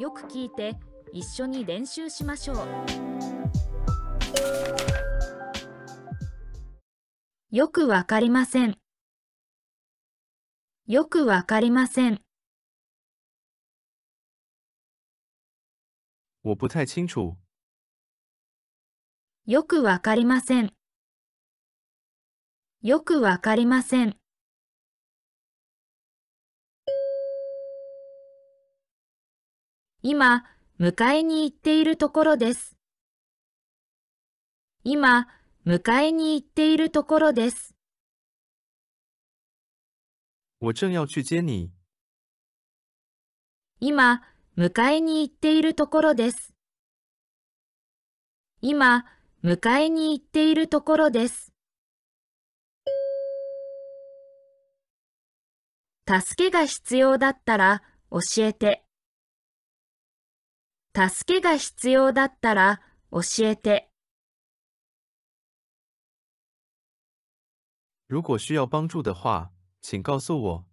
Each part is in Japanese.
よく聞いて一緒に練習しましょうよくわかりませんよくわかりません我不太清楚。よくわかりません。よくわかりません。今、迎えに行っているところです。今、迎えに行っているところです。我正要去接你。今、迎えに行っているところです。今、迎えに行っているところです。助けが必要だったら教えて。助けが必要だったら教えて。如果需要帮助的话、请告诉我。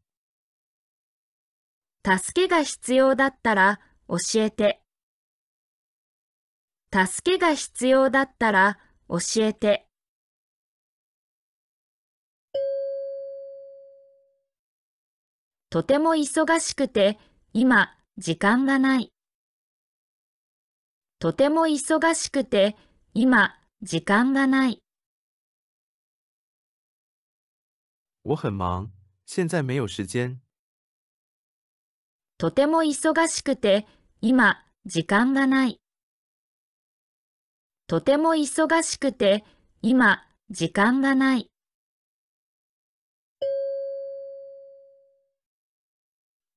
助けが必要だったら教えて。助けが必要だったら教えて。とても忙しくて今時間がない。とても忙しくて、今、時間がない。我很忙，现在没有时间。とても忙しくて、今、時間がない。とても忙しくて、今、時間がない。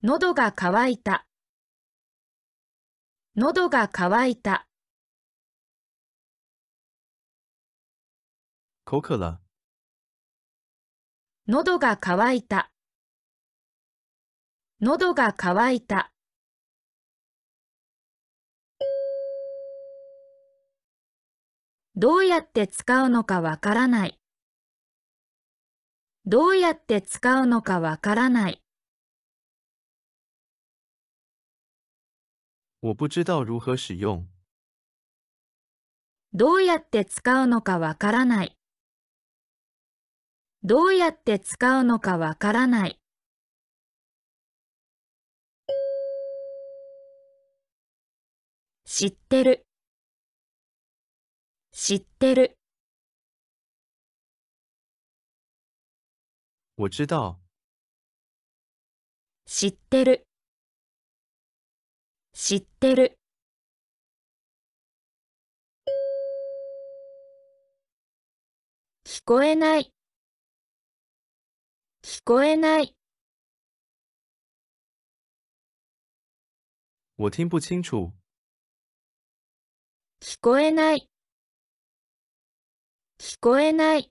喉が渇いた。喉が渇いた。口渴了。喉が渇いた。喉が渇いた。どうやって使うのかわからない。どうやって使うのかわからない。我不知道如何使用。どうやって使うのかわからない。どうやって使うのかわからない。知ってる。知ってる。我知道。知ってる。知ってる聞こえない聞こえない我听不清楚。聞こえない。聞こえない。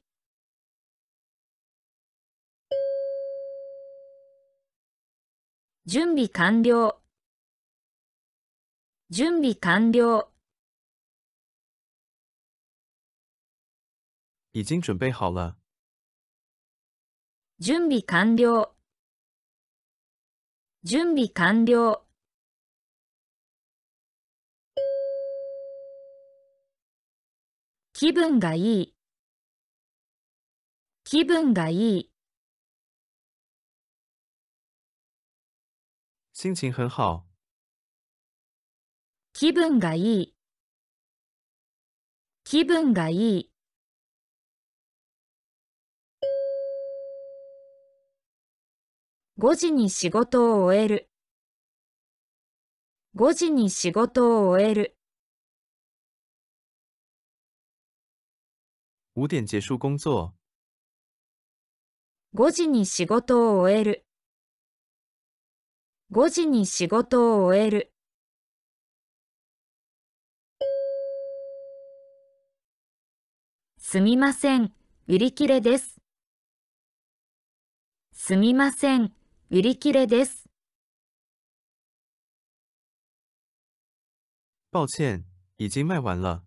準備完了。準備完了。已经准备好了。準備完了。準備完了。気分がいい。気分がいい。心情很好。気分がいい気分がいい5時に仕事を終える5時に仕事を終える5点結束工作5時に仕事を終える5時に仕事を終えるすみません、売り切れです。すみません、売り切れです。抱歉、已经卖完了。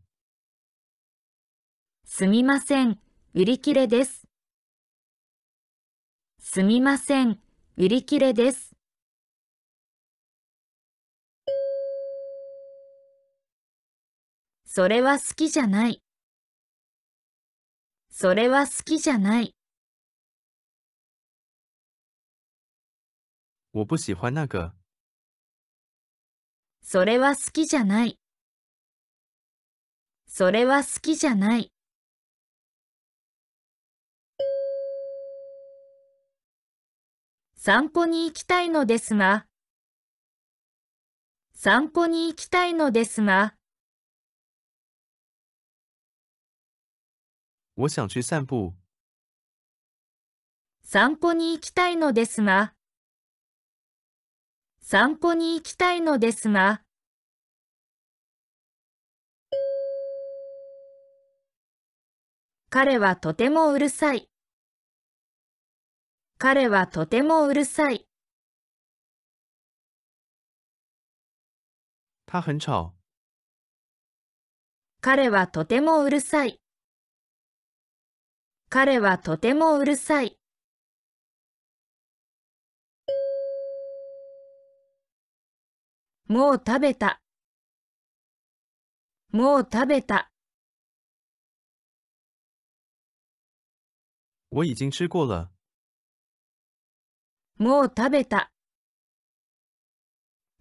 すみません、売り切れです。すみません、売り切れです。それは好きじゃない。それは好きじゃない。我不喜欢那个。それは好きじゃない。それは好きじゃない。散歩に行きたいのですが、散歩に行きたいのですが、我想去散步。散歩に行きたいのですが、散歩に行きたいのですが、彼はとてもうるさい。彼はとてもうるさい。他很吵。彼はとてもうるさい。彼はとてもうるさい。もう食べた。もう食べた。我已经吃过了。もう食べた。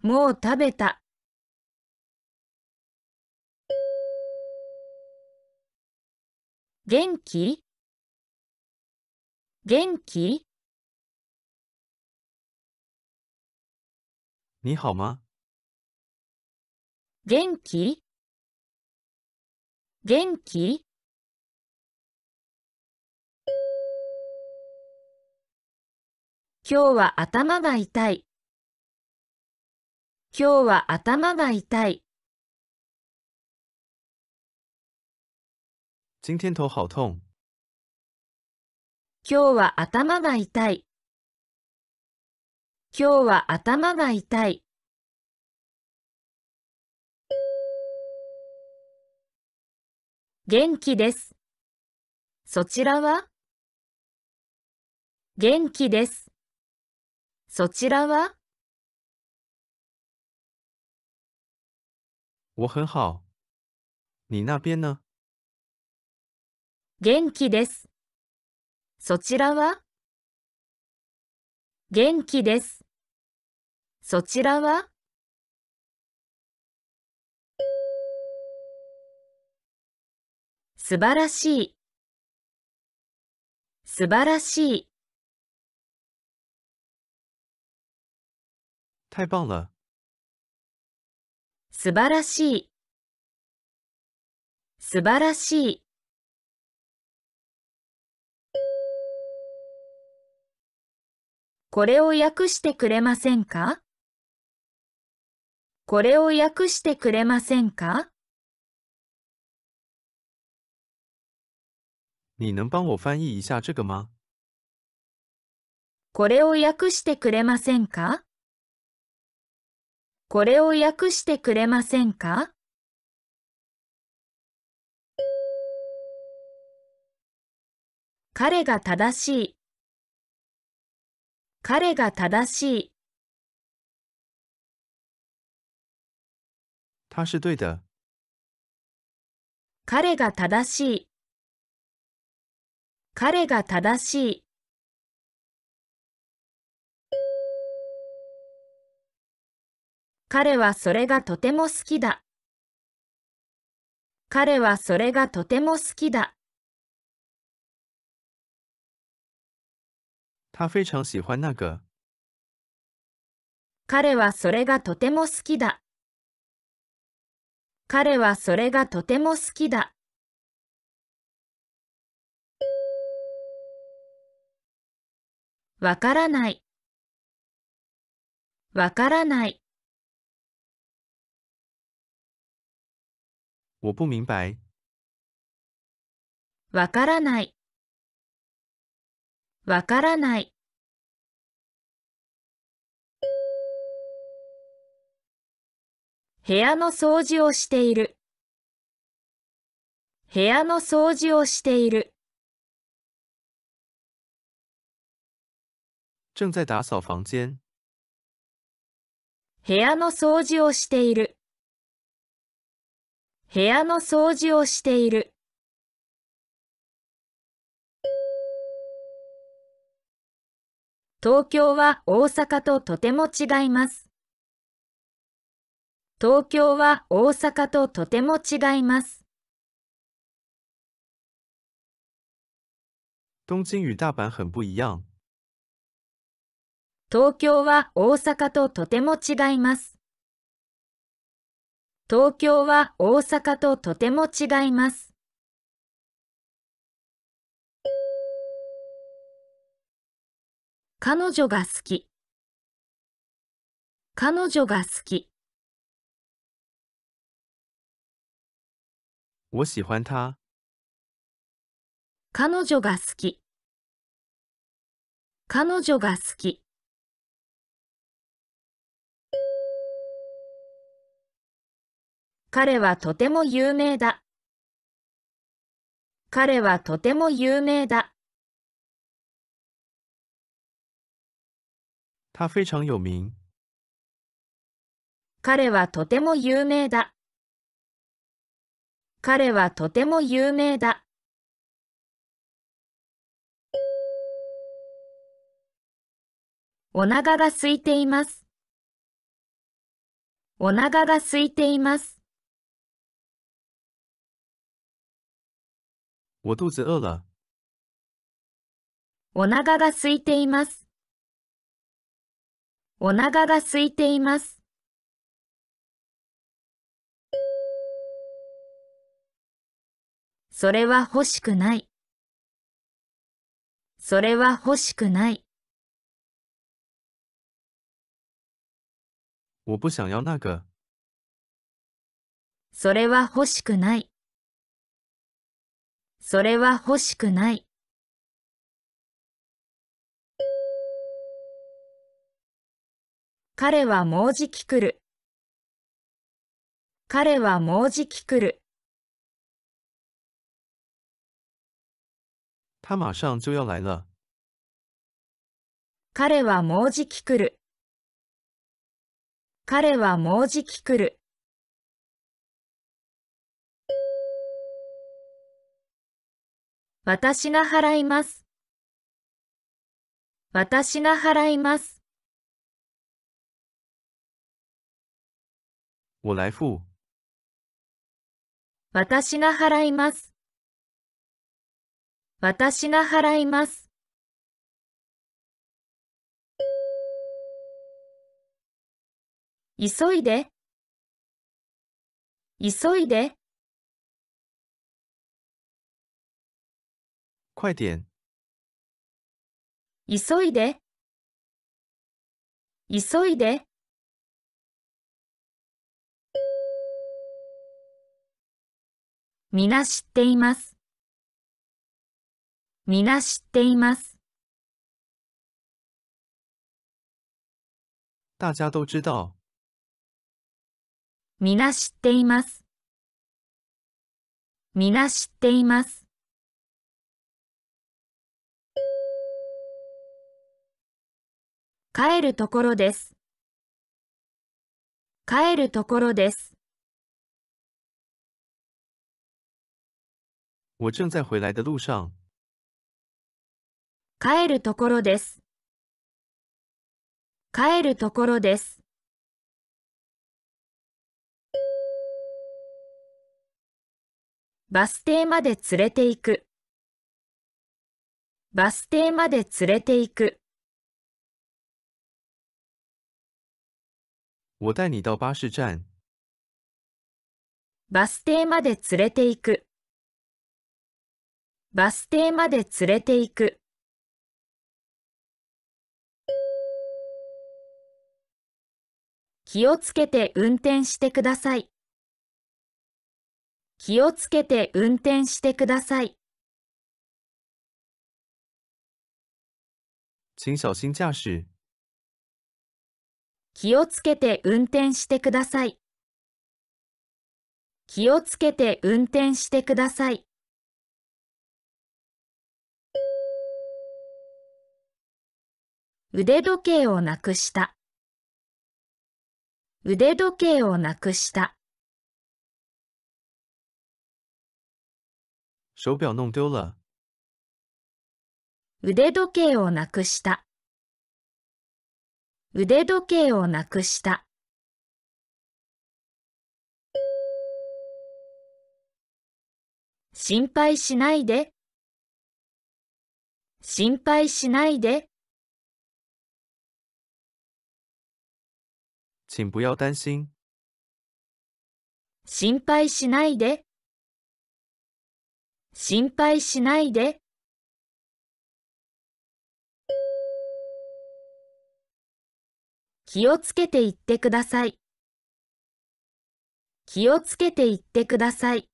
もう食べた。元気元気你好吗元気元気今日は頭が痛い。今日は頭が痛い。今天頭好痛。今日は頭が痛い。今日は頭が痛い。元気です。そちらは元気です。そちらは我很好。你那边呢元気です。そちらは元気です。そちらは素晴らしい素晴らしい太棒了素晴らしい素晴らしいこれを訳してくれませんかこれを訳してくれませんか你能帮我翻译一下这个吗これを訳してくれませんかこれを訳してくれませんか彼が正しい。彼が正しい。他是对的。彼が正しい。彼が正しい。彼はそれがとても好きだ。彼はそれがとても好きだ。他非常喜欢那个。彼はそれがとても好きだ。彼はそれがとても好きだ。わからない。わからない。我不明白。わからない。わからない。部屋の掃除をしている。部屋の掃除をしている。正在打扫房间。部屋の掃除をしている。部屋の掃除をしている。東京は大阪ととても違います。東京は大阪ととても違います。東京与大阪很不一样。東京は大阪ととても違います。東京は大阪ととても違います。彼女が好き彼女が好き我喜欢他。彼女が好き彼女が好き彼はとても有名だ彼はとても有名だ他非常有名。彼はとても有名だ。彼はとても有名だ。お腹が空いています。お腹が空いています。お腹が空いています。お腹が空いています。それは欲しくない。それは欲しくない。我不想要那个。それは欲しくない。それは欲しくない。彼はもうじき来る。彼はもうじき来る。他马上就要来了。彼はもうじき来る。彼はもうじき来る。私が払います。私が払います。我来付。私が払います。私が払います。急いで。急いで。快点。急いで。急いで。みな知っています。みな知っています。大家都知道。みな知っています。みな知っています。帰るところです。帰るところです。我正在回来的路上。帰るところです。帰るところです。バス停まで連れて行く。バス停まで連れて行く。我带你到巴士站。バス停まで連れて行く。バス停まで連れて行く。気をつけて運転してください。気をつけて運転してください。请小心驾驶。気をつけて運転してください。気をつけて運転してください。腕時計をなくした。腕時計をなくした。手表弄丢了。腕時計をなくした。腕時計をなくした。心配しないで。心配しないで。请不要担心。心配しないで。心配しないで。気をつけていってください。気をつけていってください。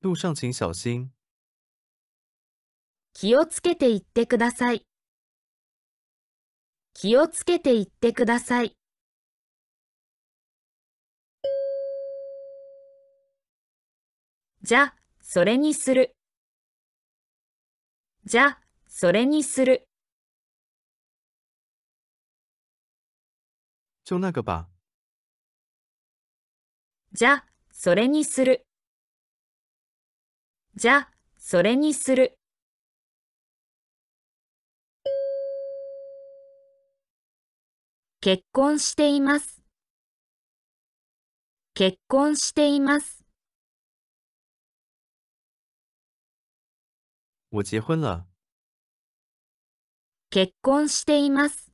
路上请小心。気をつけていってください。気をつけて行ってください。じゃ、それにする。じゃ、それにする。就那个吧。じゃ、それにする。じゃ、それにする。結婚しています。結婚しています。我结婚了。結婚しています。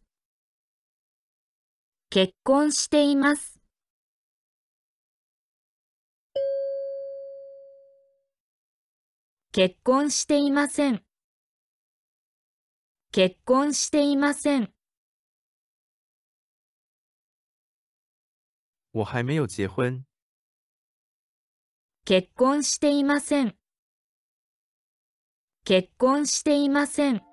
結婚しています。結婚していません。結婚していません。我还没有结婚。結婚していません。結婚していません。